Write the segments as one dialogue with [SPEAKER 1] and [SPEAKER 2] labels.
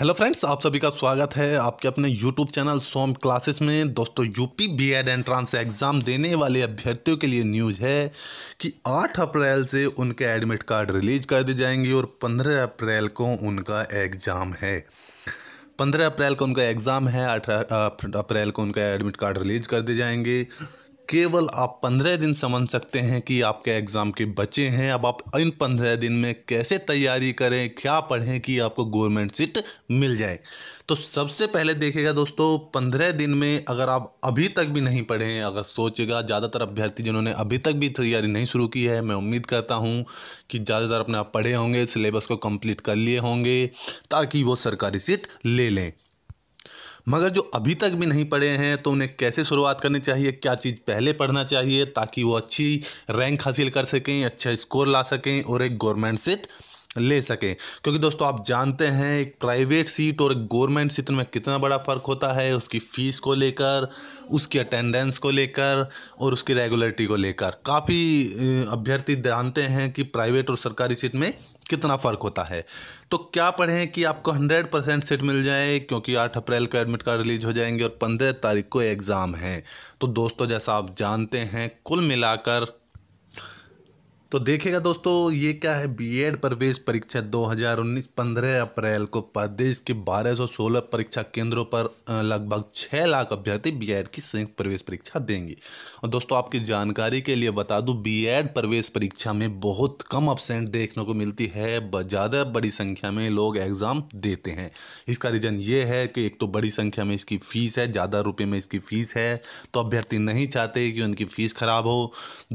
[SPEAKER 1] hello friends आप सभी का स्वागत है आपके अपने यूट्यूब चैनल सोम क्लासेस में दोस्तों यूपी बीएड एंट्रांस एग्ज़ाम देने वाले अभ्यर्थियों के लिए न्यूज़ है कि 8 अप्रैल से उनके एडमिट कार्ड रिलीज कर दिए जाएंगे और 15 अप्रैल को उनका एग्ज़ाम है 15 अप्रैल को उनका एग्ज़ाम है अठारह अप्रैल को उनका एडमिट कार्ड रिलीज कर दिए जाएंगे केवल आप पंद्रह दिन समझ सकते हैं कि आपके एग्ज़ाम के बचे हैं अब आप इन पंद्रह दिन में कैसे तैयारी करें क्या पढ़ें कि आपको गवर्नमेंट सीट मिल जाए तो सबसे पहले देखेगा दोस्तों पंद्रह दिन में अगर आप अभी तक भी नहीं पढ़े हैं अगर सोचेगा ज़्यादातर अभ्यर्थी जिन्होंने अभी तक भी तैयारी नहीं शुरू की है मैं उम्मीद करता हूँ कि ज़्यादातर अपने आप पढ़े होंगे सिलेबस को कम्प्लीट कर लिए होंगे ताकि वो सरकारी सीट ले लें मगर जो अभी तक भी नहीं पढ़े हैं तो उन्हें कैसे शुरुआत करनी चाहिए क्या चीज़ पहले पढ़ना चाहिए ताकि वो अच्छी रैंक हासिल कर सकें अच्छा स्कोर ला सकें और एक गवर्नमेंट सेट ले सकें क्योंकि दोस्तों आप जानते हैं एक प्राइवेट सीट और एक गवर्नमेंट सीट में कितना बड़ा फ़र्क होता है उसकी फ़ीस को लेकर उसकी अटेंडेंस को लेकर और उसकी रेगुलरिटी को लेकर काफ़ी अभ्यर्थी जानते हैं कि प्राइवेट और सरकारी सीट में कितना फ़र्क होता है तो क्या पढ़ें कि आपको हंड्रेड परसेंट सीट मिल जाए क्योंकि आठ अप्रैल को एडमिट कार्ड रिलीज हो जाएंगे और पंद्रह तारीख को एग्ज़ाम है तो दोस्तों जैसा आप जानते हैं कुल मिलाकर तो देखेगा दोस्तों ये क्या है बीएड प्रवेश परीक्षा 2019 15 अप्रैल को प्रदेश के 1216 परीक्षा केंद्रों पर लगभग 6 लाख अभ्यर्थी बीएड की संयुक्त प्रवेश परीक्षा देंगे और दोस्तों आपकी जानकारी के लिए बता दूं बीएड प्रवेश परीक्षा में बहुत कम अपसेंट देखने को मिलती है ज़्यादा बड़ी संख्या में लोग एग्ज़ाम देते हैं इसका रीज़न ये है कि एक तो बड़ी संख्या में इसकी फ़ीस है ज़्यादा रुपये में इसकी फ़ीस है तो अभ्यर्थी नहीं चाहते कि उनकी फ़ीस ख़राब हो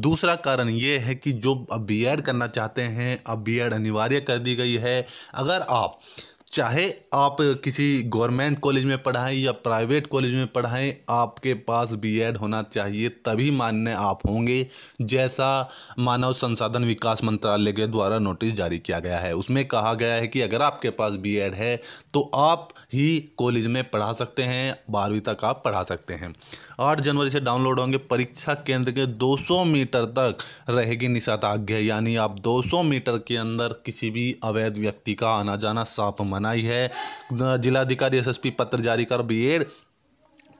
[SPEAKER 1] दूसरा कारण ये है कि जो अब बी करना चाहते हैं अब बी अनिवार्य कर दी गई है अगर आप चाहे आप किसी गवर्नमेंट कॉलेज में पढ़ाएं या प्राइवेट कॉलेज में पढ़ाएं आपके पास बीएड होना चाहिए तभी मान्य आप होंगे जैसा मानव संसाधन विकास मंत्रालय के द्वारा नोटिस जारी किया गया है उसमें कहा गया है कि अगर आपके पास बीएड है तो आप ही कॉलेज में पढ़ा सकते हैं बारहवीं तक आप पढ़ा सकते हैं आठ जनवरी से डाउनलोड होंगे परीक्षा केंद्र के दो मीटर तक रहेगी निषेधाज्ञा यानी आप दो मीटर के अंदर किसी भी अवैध व्यक्ति का आना जाना साफ मनाई है जिलाधिकारी एसएसपी पत्र जारी कर बी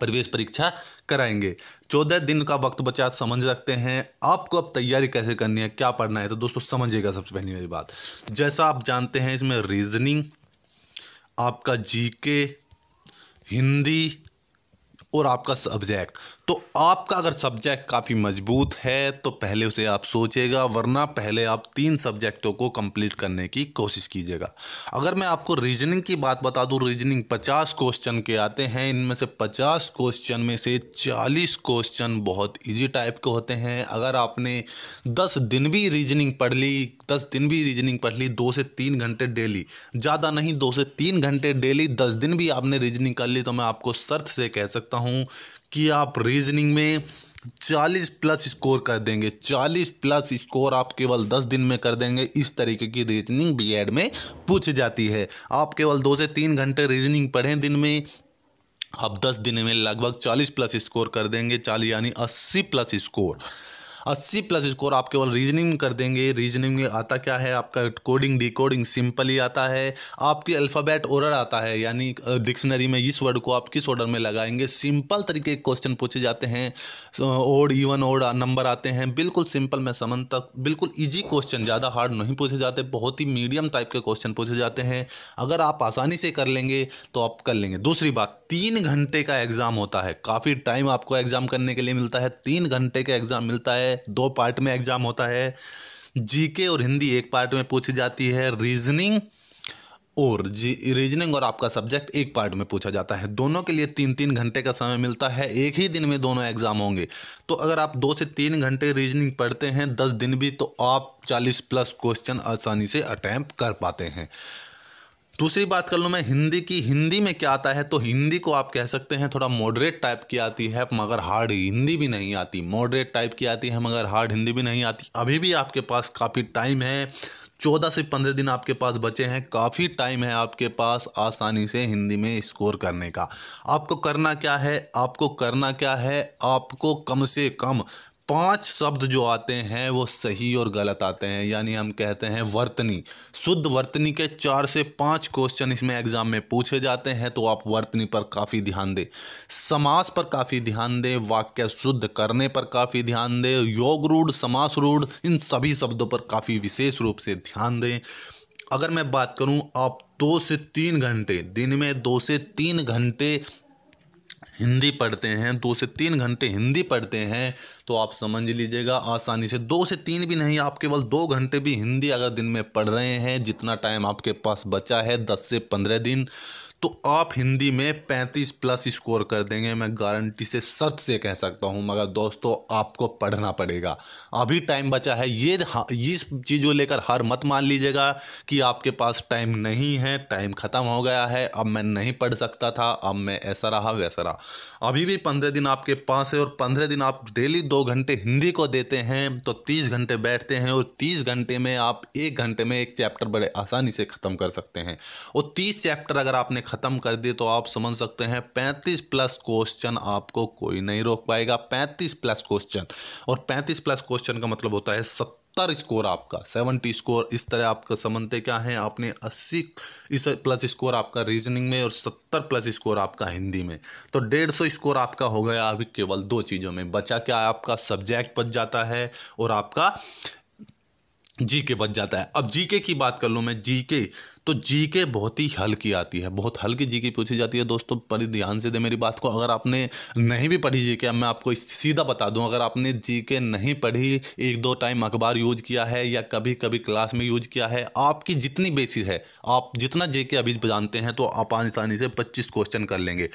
[SPEAKER 1] प्रवेश परीक्षा कराएंगे चौदह दिन का वक्त बचा समझ रखते हैं आपको अब तैयारी कैसे करनी है क्या पढ़ना है तो दोस्तों समझिएगा सबसे पहली मेरी बात जैसा आप जानते हैं इसमें रीजनिंग आपका जीके हिंदी और आपका सब्जेक्ट तो आपका अगर सब्जेक्ट काफ़ी मजबूत है तो पहले उसे आप सोचेगा वरना पहले आप तीन सब्जेक्टों को कंप्लीट करने की कोशिश कीजिएगा अगर मैं आपको रीजनिंग की बात बता दूं रीजनिंग 50 क्वेश्चन के आते हैं इनमें से 50 क्वेश्चन में से 40 क्वेश्चन बहुत इजी टाइप के होते हैं अगर आपने 10 दिन भी रीजनिंग पढ़ ली दस दिन भी रीजनिंग पढ़ ली दो से तीन घंटे डेली ज़्यादा नहीं दो से तीन घंटे डेली दस दिन भी आपने रीजनिंग कर ली तो मैं आपको शर्त से कह सकता हूँ कि आप रीजनिंग में चालीस प्लस स्कोर कर देंगे चालीस प्लस स्कोर आप केवल दस दिन में कर देंगे इस तरीके की रीजनिंग एड में पूछ जाती है आप केवल दो से तीन घंटे रीजनिंग पढ़ें दिन में आप दस दिन में लगभग चालीस प्लस स्कोर कर देंगे चालीस यानी अस्सी प्लस स्कोर अस्सी प्लस स्कोर आप केवल रीजनिंग कर देंगे रीजनिंग में आता क्या है आपका कोडिंग डिकोडिंग ही आता है आपकी अल्फ़ाबेट ऑर्डर आता है यानी डिक्शनरी में इस वर्ड को आप किस ऑर्डर में लगाएंगे सिंपल तरीके के क्वेश्चन पूछे जाते हैं ओड इवन ओड नंबर आते हैं बिल्कुल सिंपल मैं तक बिल्कुल ईजी क्वेश्चन ज़्यादा हार्ड नहीं पूछे जाते बहुत ही मीडियम टाइप के क्वेश्चन पूछे जाते हैं अगर आप आसानी से कर लेंगे तो आप कर लेंगे दूसरी बात तीन घंटे का एग्ज़ाम होता है काफ़ी टाइम आपको एग्ज़ाम करने के लिए मिलता है तीन घंटे का एग्ज़ाम मिलता है है दो पार्ट में एग्ज़ाम होता है जीके और हिंदी एक पार्ट में पूछी जाती है रीजनिंग और जी रीजनिंग और आपका सब्जेक्ट एक पार्ट में पूछा जाता है दोनों के लिए तीन तीन घंटे का समय मिलता है एक ही दिन में दोनों एग्ज़ाम होंगे तो अगर आप दो से तीन घंटे रीजनिंग पढ़ते हैं दस दिन भी तो आप चालीस प्लस क्वेश्चन आसानी से अटैम्प कर पाते हैं दूसरी बात कर लूँ मैं हिंदी की हिंदी में क्या आता है तो हिंदी को आप कह सकते हैं थोड़ा मॉडरेट टाइप की आती है मगर हार्ड हिंदी भी नहीं आती मॉडरेट टाइप की आती है मगर हार्ड हिंदी भी नहीं आती अभी भी आपके पास काफ़ी टाइम है चौदह से पंद्रह दिन आपके पास बचे हैं काफ़ी टाइम है आपके पास आसानी से हिंदी में स्कोर करने का आपको करना क्या है आपको करना क्या है आपको कम से कम पांच शब्द जो आते हैं वो सही और गलत आते हैं यानी हम कहते हैं वर्तनी शुद्ध वर्तनी के चार से पांच क्वेश्चन इसमें एग्जाम में पूछे जाते हैं तो आप वर्तनी पर काफ़ी ध्यान दें समास पर काफ़ी ध्यान दें वाक्य शुद्ध करने पर काफ़ी ध्यान दें योग रूढ़ समास रूढ़ इन सभी शब्दों पर काफ़ी विशेष रूप से ध्यान दें अगर मैं बात करूं आप दो से तीन घंटे दिन में दो से तीन घंटे हिंदी पढ़ते हैं दो से तीन घंटे हिंदी पढ़ते हैं तो आप समझ लीजिएगा आसानी से दो से तीन भी नहीं आप केवल दो घंटे भी हिंदी अगर दिन में पढ़ रहे हैं जितना टाइम आपके पास बचा है दस से पंद्रह दिन तो आप हिंदी में 35 प्लस स्कोर कर देंगे मैं गारंटी से सच से कह सकता हूं मगर दोस्तों आपको पढ़ना पड़ेगा अभी टाइम बचा है ये इस हाँ, चीज़ को लेकर हर मत मान लीजिएगा कि आपके पास टाइम नहीं है टाइम ख़त्म हो गया है अब मैं नहीं पढ़ सकता था अब मैं ऐसा रहा वैसा रहा अभी भी पंद्रह दिन आपके पास है और पंद्रह दिन आप डेली दो घंटे हिंदी को देते हैं तो तीस घंटे बैठते हैं और तीस घंटे में आप एक घंटे में एक चैप्टर बड़े आसानी से ख़त्म कर सकते हैं और तीस चैप्टर अगर आपने ख़त्म कर दी तो आप समझ सकते हैं 35 प्लस क्वेश्चन आपको कोई नहीं रोक पाएगा 35 प्लस क्वेश्चन और 35 प्लस क्वेश्चन का मतलब होता है सत्तर स्कोर आपका सेवेंटी स्कोर इस तरह आपका समझते क्या है आपने अस्सी इस प्लस स्कोर आपका रीजनिंग में और सत्तर प्लस स्कोर आपका हिंदी में तो डेढ़ सौ स्कोर आपका हो गया अभी केवल दो चीज़ों में बचा क्या आपका सब्जेक्ट बच जाता है और आपका जी के बच जाता है अब जी के की बात कर लूँ मैं जी के तो जी के बहुत ही हल्की आती है बहुत हल्की जी के पूछी जाती है दोस्तों बड़ी ध्यान से दे मेरी बात को अगर आपने नहीं भी पढ़ी जी के अब मैं आपको सीधा बता दूं अगर आपने जी के नहीं पढ़ी एक दो टाइम अखबार यूज किया है या कभी कभी क्लास में यूज किया है आपकी जितनी बेसिस है आप जितना जे के अभी जानते हैं तो आप आसानी से पच्चीस क्वेश्चन कर लेंगे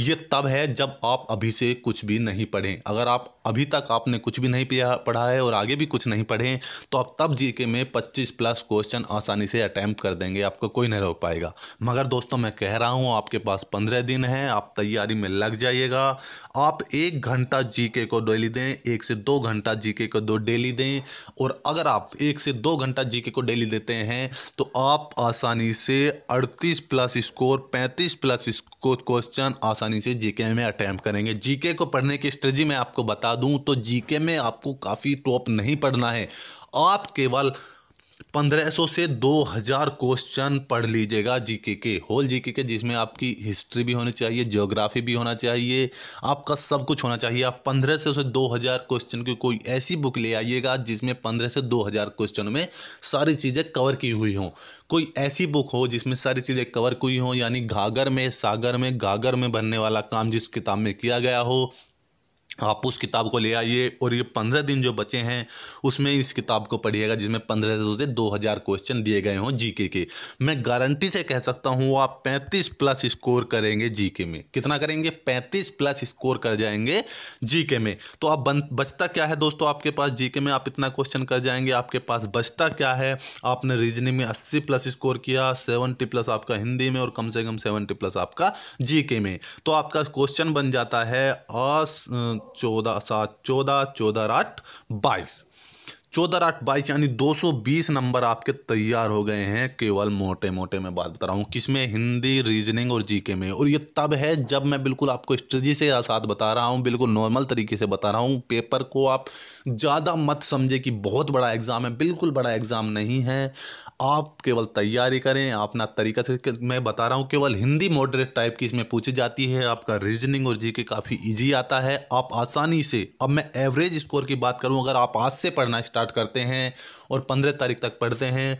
[SPEAKER 1] ये तब है जब आप अभी से कुछ भी नहीं पढ़ें अगर आप अभी तक आपने कुछ भी नहीं पढ़ा है और आगे भी कुछ नहीं पढ़ें तो आप तब जीके में 25 प्लस क्वेश्चन आसानी से अटैम्प्ट कर देंगे आपको कोई नहीं रोक पाएगा मगर दोस्तों मैं कह रहा हूँ आपके पास पंद्रह दिन हैं आप तैयारी में लग जाइएगा आप एक घंटा जी को डेली दें एक से दो घंटा जी को दो डेली दें और अगर आप एक से दो घंटा जी को डेली देते हैं तो आप आसानी से अड़तीस प्लस स्कोर पैंतीस प्लस क्वेश्चन आसानी आसानी से जीके में अटैम्प करेंगे जीके को पढ़ने की स्ट्रेजी मैं आपको बता दूं तो जीके में आपको काफ़ी टॉप नहीं पढ़ना है आप केवल 1500 से 2000 क्वेश्चन पढ़ लीजिएगा जीके के होल जीके के जिसमें आपकी हिस्ट्री भी होनी चाहिए ज्योग्राफी भी होना चाहिए आपका सब कुछ होना चाहिए आप 1500 से 2000 क्वेश्चन की कोई ऐसी बुक ले आइएगा जिसमें 15 से 2000 क्वेश्चन में सारी चीज़ें कवर की हुई हों कोई ऐसी बुक हो जिसमें सारी चीज़ें कवर की हुई हों यानी घाघर में सागर में गागर में बनने वाला काम जिस किताब में किया गया हो आप उस किताब को ले आइए और ये पंद्रह दिन जो बचे हैं उसमें इस किताब को पढ़िएगा जिसमें पंद्रह से दो हज़ार क्वेश्चन दिए गए हों जीके के मैं गारंटी से कह सकता हूँ आप पैंतीस प्लस स्कोर करेंगे जीके में कितना करेंगे पैंतीस प्लस स्कोर कर जाएंगे जीके में तो आप बन बचता क्या है दोस्तों आपके पास जीके में आप इतना क्वेश्चन कर जाएंगे आपके पास बचता क्या है आपने रीजनिंग में अस्सी प्लस स्कोर किया सेवनटी प्लस आपका हिंदी में और कम से कम सेवनटी प्लस आपका जी में तो आपका क्वेश्चन बन जाता है आ चौदह सात चौदह चौदह आठ बाईस चौदह आठ बाईस यानी 220 नंबर आपके तैयार हो गए हैं केवल मोटे मोटे मैं बात बता रहा हूँ किसमें हिंदी रीजनिंग और जीके में और ये तब है जब मैं बिल्कुल आपको स्ट्रेजी से साथ बता रहा हूँ बिल्कुल नॉर्मल तरीके से बता रहा हूँ पेपर को आप ज़्यादा मत समझे कि बहुत बड़ा एग्ज़ाम है बिल्कुल बड़ा एग्ज़ाम नहीं है आप केवल तैयारी करें अपना तरीका से मैं बता रहा हूँ केवल हिंदी मॉडरेट टाइप की इसमें पूछी जाती है आपका रीजनिंग और जी के काफ़ी ईजी आता है आप आसानी से अब मैं एवरेज स्कोर की बात करूँ अगर आप आज से पढ़ना स्टार्ट स्टार्ट करते हैं और पंद्रह तारीख तक पढ़ते हैं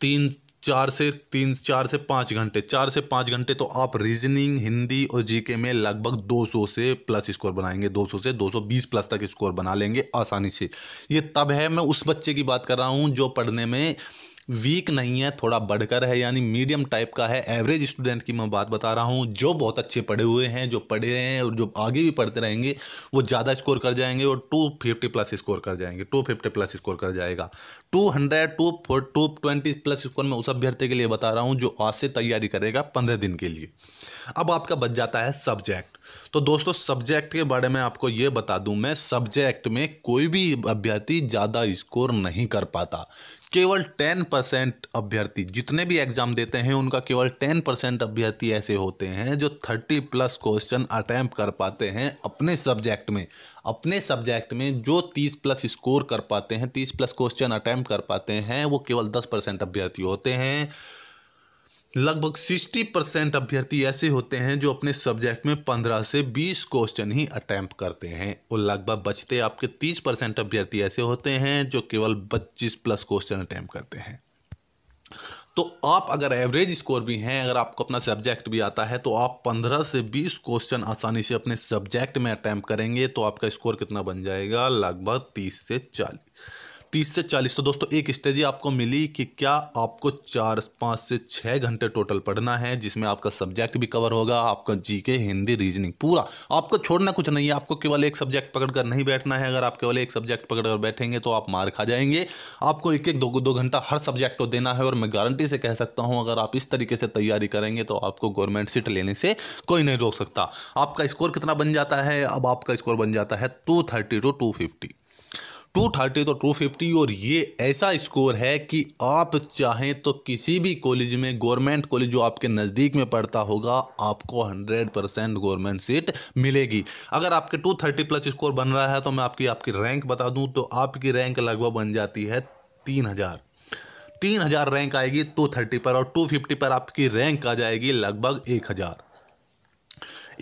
[SPEAKER 1] तीन चार से तीन चार से पाँच घंटे चार से पाँच घंटे तो आप रीजनिंग हिंदी और जीके में लगभग 200 से प्लस स्कोर बनाएंगे 200 से 220 प्लस तक स्कोर बना लेंगे आसानी से ये तब है मैं उस बच्चे की बात कर रहा हूँ जो पढ़ने में वीक नहीं है थोड़ा बढ़कर है यानी मीडियम टाइप का है एवरेज स्टूडेंट की मैं बात बता रहा हूँ जो बहुत अच्छे पढ़े हुए हैं जो पढ़े हैं और जो आगे भी पढ़ते रहेंगे वो ज़्यादा स्कोर कर जाएंगे और टू फिफ्टी प्लस स्कोर कर जाएंगे टू फिफ्टी प्लस स्कोर कर जाएगा two hundred to four to twenty plus score मैं उस अभ्यर्थी के लिए बता रहा हूँ जो आज से तैयारी करेगा पंद्रह दिन के लिए अब आपका बच जाता है सब्जेक्ट तो दोस्तों सब्जेक्ट के बारे में आपको ये बता दूं मैं सब्जेक्ट में कोई भी अभ्यर्थी ज़्यादा स्कोर नहीं कर पाता केवल टेन परसेंट अभ्यर्थी जितने भी एग्ज़ाम देते हैं उनका केवल टेन परसेंट अभ्यर्थी ऐसे होते हैं जो थर्टी प्लस क्वेश्चन अटैम्प कर पाते हैं अपने सब्जेक्ट में अपने सब्जेक्ट में जो तीस प्लस स्कोर कर पाते हैं तीस प्लस क्वेश्चन अटैम्प्ट कर पाते हैं वो केवल दस परसेंट अभ्यर्थी होते हैं लगभग सिक्सटी परसेंट अभ्यर्थी ऐसे होते हैं जो अपने सब्जेक्ट में पंद्रह से बीस क्वेश्चन ही अटैम्प्ट करते हैं और लगभग बचते आपके तीस परसेंट अभ्यर्थी ऐसे होते हैं जो केवल पच्चीस प्लस क्वेश्चन अटैम्प्ट करते हैं तो आप अगर एवरेज स्कोर भी हैं अगर आपको अपना सब्जेक्ट भी आता है तो आप 15 से 20 क्वेश्चन आसानी से अपने सब्जेक्ट में अटैम्प्ट करेंगे तो आपका स्कोर कितना बन जाएगा लगभग 30 से 40 तीस से चालीस तो दोस्तों एक स्ट्रेजी आपको मिली कि क्या आपको चार पाँच से छः घंटे टोटल पढ़ना है जिसमें आपका सब्जेक्ट भी कवर होगा आपका जीके हिंदी रीजनिंग पूरा आपको छोड़ना कुछ नहीं है आपको केवल एक सब्जेक्ट पकड़ कर नहीं बैठना है अगर आप केवल एक सब्जेक्ट पकड़ कर बैठेंगे तो आप मार खा जाएंगे आपको एक एक दो दो घंटा हर सब्जेक्ट को देना है और मैं गारंटी से कह सकता हूँ अगर आप इस तरीके से तैयारी करेंगे तो आपको गवर्नमेंट सीट लेने से कोई नहीं रोक सकता आपका स्कोर कितना बन जाता है अब आपका स्कोर बन जाता है two thirty to two fifty two thirty तो टू फिफ्टी और ये ऐसा स्कोर है कि आप चाहें तो किसी भी कॉलेज में गवर्नमेंट कॉलेज जो आपके नज़दीक में पढ़ता होगा आपको हंड्रेड परसेंट गवर्नमेंट सीट मिलेगी अगर आपके टू थर्टी प्लस स्कोर बन रहा है तो मैं आपकी आपकी रैंक बता दूं तो आपकी रैंक लगभग बन जाती है तीन हज़ार तीन हज़ार रैंक आएगी टू थर्टी पर और टू फिफ्टी पर आपकी रैंक आ जाएगी लगभग एक हज़ार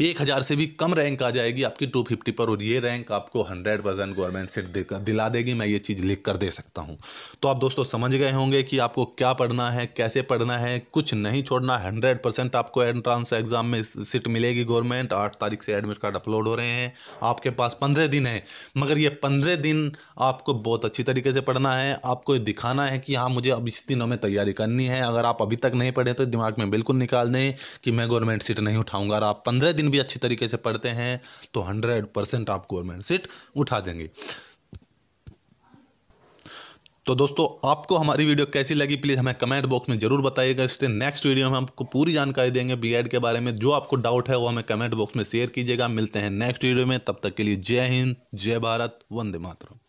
[SPEAKER 1] एक हज़ार से भी कम रैंक आ जाएगी आपकी टू फिफ्टी पर और ये रैंक आपको हंड्रेड परसेंट गवर्नमेंट सीट दिला देगी मैं ये चीज़ लिख कर दे सकता हूँ तो आप दोस्तों समझ गए होंगे कि आपको क्या पढ़ना है कैसे पढ़ना है कुछ नहीं छोड़ना हंड्रेड परसेंट आपको एंट्रांस एग्ज़ाम में सीट मिलेगी गवर्नमेंट आठ तारीख से एडमिट कार्ड अपलोड हो रहे हैं आपके पास पंद्रह दिन है मगर ये पंद्रह दिन आपको बहुत अच्छी तरीके से पढ़ना है आपको दिखाना है कि हाँ मुझे अब इस दिनों में तैयारी करनी है अगर आप अभी तक नहीं पढ़े तो दिमाग में बिल्कुल निकाल दें कि मैं गवर्नमेंट सीट नहीं उठाऊँगा और आप पंद्रह दिन दिन भी अच्छी तरीके से पढ़ते हैं तो हंड्रेड परसेंट आप गवर्नमेंट सीट उठा देंगे तो दोस्तों आपको हमारी वीडियो कैसी लगी प्लीज़ हमें कमेंट बॉक्स में जरूर बताइएगा इससे नेक्स्ट वीडियो में आपको पूरी जानकारी देंगे बीएड के बारे में जो आपको डाउट है वो हमें कमेंट बॉक्स में शेयर कीजिएगा मिलते हैं नेक्स्ट वीडियो में तब तक के लिए जय हिंद जय भारत वंदे मातरम